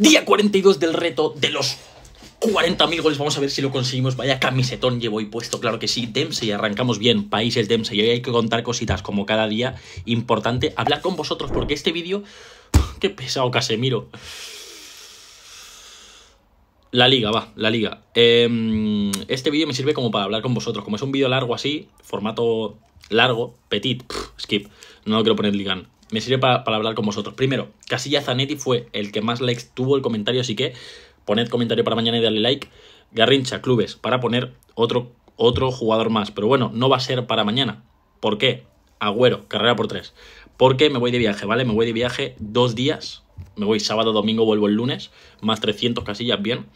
Día 42 del reto de los 40.000 goles. Vamos a ver si lo conseguimos. Vaya camisetón llevo hoy puesto. Claro que sí, Dempsey. Arrancamos bien. Países Dempsey. Hoy hay que contar cositas como cada día. Importante hablar con vosotros porque este vídeo... ¡ah! Qué pesado, Casemiro. La liga, va, la liga. Em, este vídeo me sirve como para hablar con vosotros. Como es un vídeo largo así, formato largo, petit, skip. No lo quiero poner ligan me sirve para, hablar con vosotros. Primero, Casilla Zanetti fue el que más likes tuvo el comentario, así que poned comentario para mañana y dale like. Garrincha, clubes, para poner otro, otro jugador más. Pero bueno, no va a ser para mañana. ¿Por qué? Agüero, carrera por tres. Porque me voy de viaje, ¿vale? Me voy de viaje dos días. Me voy sábado, domingo, vuelvo el lunes. Más 300 casillas, bien.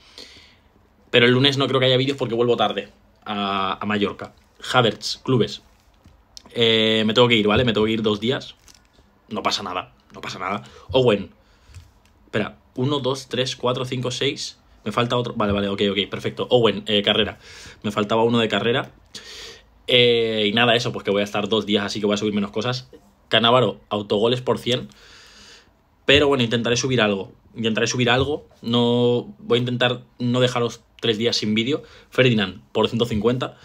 Pero el lunes no creo que haya vídeos porque vuelvo tarde a, Mallorca. Havertz, clubes. Eh, me tengo que ir, ¿vale? Me tengo que ir dos días. No pasa nada, no pasa nada. Owen. Espera, 1, 2, 3, 4, 5, 6. Me falta otro. Vale, vale, ok, ok, perfecto. Owen, eh, carrera. Me faltaba uno de carrera. Eh, y nada, eso, pues que voy a estar dos días, así que voy a subir menos cosas. Canavaro, autogoles por 100. Pero bueno, intentaré subir algo. Intentaré subir algo. No voy a intentar no dejaros tres días sin vídeo. Ferdinand por 150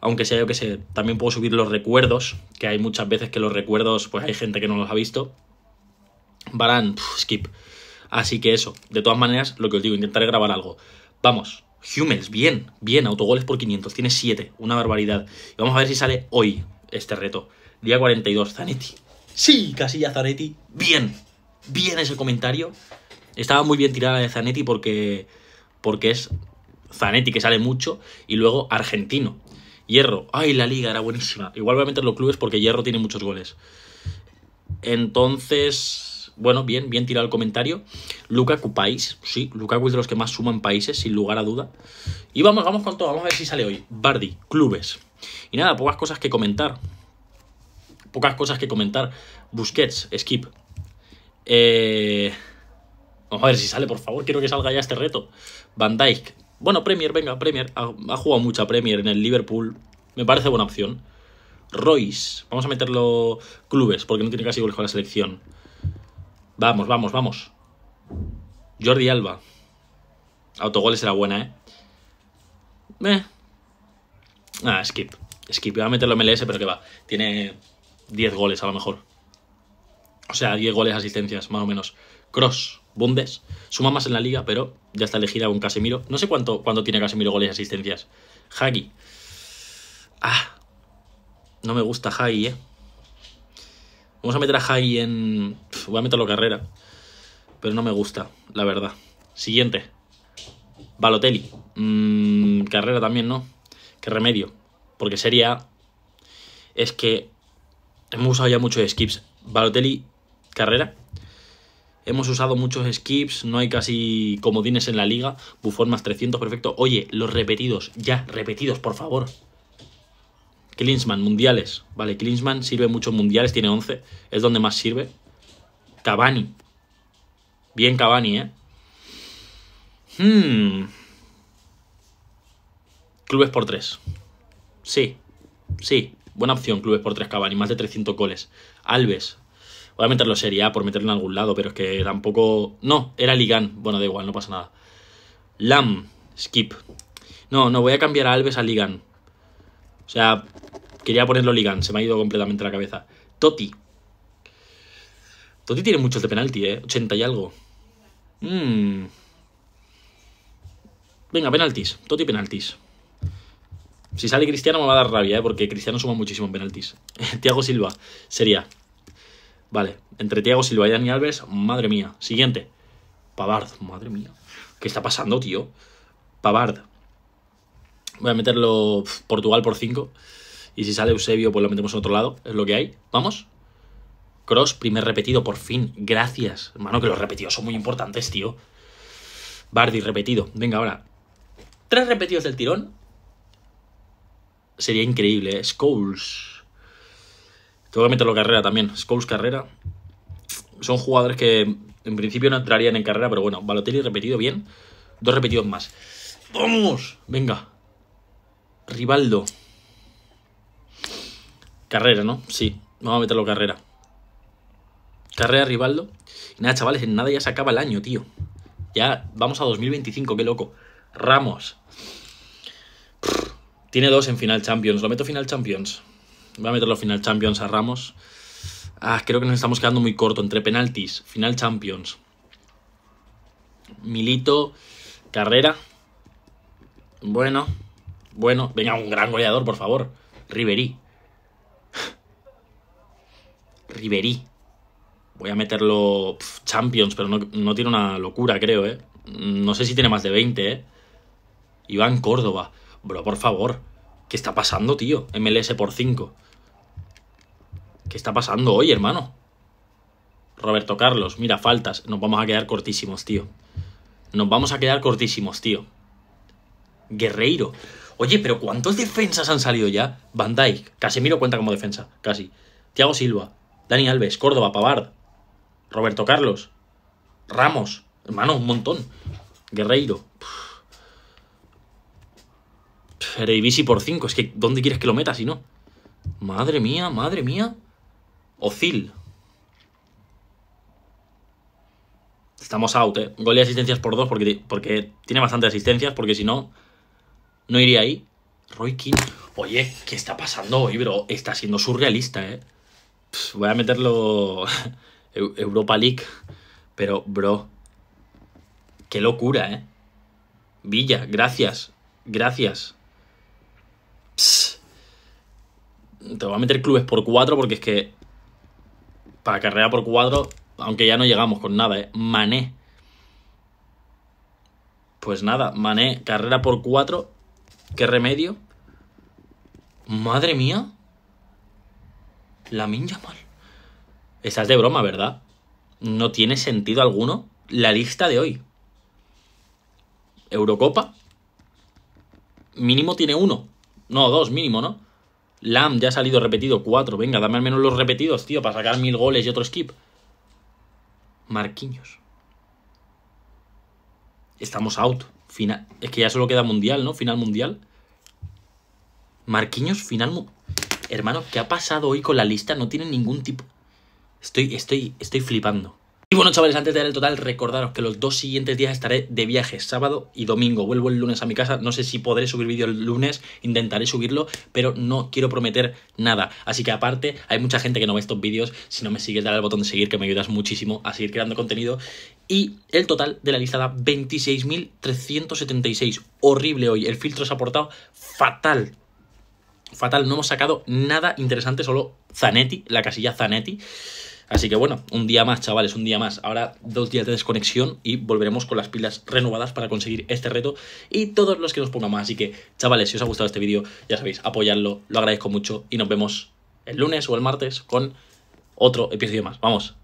aunque sea yo que sé, también puedo subir los recuerdos, que hay muchas veces que los recuerdos, pues hay gente que no los ha visto. Barán, skip. Así que eso, de todas maneras, lo que os digo, intentaré grabar algo. Vamos, Hummels, bien, bien, autogoles por 500, tiene 7, una barbaridad. Y vamos a ver si sale hoy este reto. Día 42, Zanetti. Sí, Casilla Zanetti, bien, bien ese comentario. Estaba muy bien tirada de Zanetti porque, porque es Zanetti que sale mucho y luego argentino Hierro. Ay, la liga era buenísima. Igual voy a meter los clubes porque Hierro tiene muchos goles. Entonces, bueno, bien, bien tirado el comentario. Luca país, sí, Lukaku es de los que más suman países, sin lugar a duda. Y vamos, vamos con todo, vamos a ver si sale hoy. Bardi, clubes. Y nada, pocas cosas que comentar. Pocas cosas que comentar. Busquets, skip. Eh, vamos a ver si sale, por favor, quiero que salga ya este reto. Van Dijk, bueno, Premier, venga, Premier. Ha, jugado mucha Premier en el Liverpool. Me parece buena opción. Royce. Vamos a meterlo clubes, porque no tiene casi goles con la selección. Vamos, vamos, vamos. Jordi Alba. Autogoles era buena, ¿eh? Eh. Ah, skip. Skip. voy a meterlo en MLS, pero que va. Tiene 10 goles a lo mejor. O sea, 10 goles, asistencias, más o menos. Cross, Bundes, suma más en la liga, pero ya está elegida un Casemiro. No sé cuánto, tiene Casemiro goles y asistencias. Hagi. Ah, no me gusta Hagi, eh. Vamos a meter a Hagi en. voy a meterlo carrera. Pero no me gusta, la verdad. Siguiente. Balotelli. Mm, carrera también, ¿no? Qué remedio. Porque sería. Es que. Hemos usado ya de skips. Balotelli, carrera. Hemos usado muchos skips, no hay casi comodines en la liga. Buffon más 300, perfecto. Oye, los repetidos, ya, repetidos, por favor. Klinsmann mundiales. Vale, Klinsmann sirve mucho en mundiales, tiene 11. Es donde más sirve. Cavani. Bien Cavani, ¿eh? Hmm. Clubes por 3. Sí, sí. Buena opción, clubes por 3 Cavani. Más de 300 goles. Alves, Voy a meterlo sería por meterlo en algún lado, pero es que tampoco. No, era Ligan. Bueno, da igual, no pasa nada. Lam, skip. No, no, voy a cambiar a Alves a Ligan. O sea, quería ponerlo Ligan, se me ha ido completamente la cabeza. Toti. Toti tiene muchos de penalti, ¿eh? 80 y algo. Mmm. Venga, penaltis. Toti, penaltis. Si sale Cristiano me va a dar rabia, ¿eh? porque Cristiano suma muchísimo en penaltis. Tiago Silva sería Vale, entre Thiago Silva y Alves, madre mía. Siguiente. Pavard, madre mía. ¿Qué está pasando, tío? Pavard. Voy a meterlo Portugal por 5. Y si sale Eusebio, pues lo metemos en otro lado. Es lo que hay. Vamos. Cross, primer repetido, por fin. Gracias. Hermano, que los repetidos son muy importantes, tío. Bardi, repetido. Venga, ahora. Tres repetidos del tirón. Sería increíble, ¿eh? Tengo que meterlo carrera también. Scholes carrera. Son jugadores que en principio no entrarían en carrera, pero bueno, Balotelli repetido bien. Dos repetidos más. ¡Vamos! Venga. Rivaldo. Carrera, ¿no? Sí. Vamos a meterlo carrera. Carrera Rivaldo. Y nada, chavales, en nada ya se acaba el año, tío. Ya vamos a 2025, qué loco. Ramos. tiene dos en final Champions. Lo meto final Champions. Voy a meterlo final Champions a Ramos. Ah, creo que nos estamos quedando muy corto entre penaltis. Final Champions. Milito, Carrera. Bueno, bueno. Venga, un gran goleador, por favor. Riverí. Riverí. Voy a meterlo Champions, pero no, no, tiene una locura, creo, ¿eh? No sé si tiene más de 20, ¿eh? Iván Córdoba. Bro, por favor. ¿Qué está pasando, tío? MLS por 5 está pasando hoy, hermano? Roberto Carlos, mira, faltas. Nos vamos a quedar cortísimos, tío. Nos vamos a quedar cortísimos, tío. Guerreiro. Oye, pero ¿cuántos defensas han salido ya? Van Dijk, Casemiro cuenta como defensa, casi. Thiago Silva, Dani Alves, Córdoba, Pavard, Roberto Carlos, Ramos. Hermano, un montón. Guerreiro. Eredivisie por 5. Es que, ¿dónde quieres que lo meta si no? Madre mía, madre mía. Ozil. Estamos out, ¿eh? Gol y asistencias por dos porque, porque tiene bastantes asistencias, porque si no, no iría ahí. Roy King. Oye, ¿qué está pasando hoy, bro? Está siendo surrealista, ¿eh? voy a meterlo Europa League. Pero, bro, qué locura, ¿eh? Villa, gracias, gracias. Te voy a meter clubes por cuatro porque es que para carrera por cuatro, aunque ya no llegamos con nada, ¿eh? Mané. Pues nada, Mané, carrera por cuatro. ¿Qué remedio? Madre mía. La minja mal. es de broma, ¿verdad? No tiene sentido alguno la lista de hoy. Eurocopa. Mínimo tiene uno. No, dos, mínimo, ¿no? Lam ya ha salido repetido cuatro. Venga, dame al menos los repetidos, tío, para sacar mil goles y otro skip. Marquiños. Estamos out. Final... Es que ya solo queda mundial, ¿no? Final mundial. Marquiños, final. Mundial. Hermano, ¿qué ha pasado hoy con la lista? No tiene ningún tipo. Estoy, estoy, estoy flipando. Y bueno, chavales, antes de dar el total, recordaros que los dos siguientes días estaré de viaje, sábado y domingo. Vuelvo el lunes a mi casa, no sé si podré subir vídeo el lunes, intentaré subirlo, pero no quiero prometer nada. Así que aparte, hay mucha gente que no ve estos vídeos, si no me sigues, dale al botón de seguir, que me ayudas muchísimo a seguir creando contenido. Y el total de la lista da 26.376. Horrible hoy, el filtro se ha portado fatal. Fatal, no hemos sacado nada interesante, solo Zanetti, la casilla Zanetti. Así que bueno, un día más, chavales, un día más. Ahora dos días de desconexión y volveremos con las pilas renovadas para conseguir este reto y todos los que nos pongan más. Así que, chavales, si os ha gustado este vídeo, ya sabéis, apoyadlo, lo agradezco mucho y nos vemos el lunes o el martes con otro episodio más. Vamos.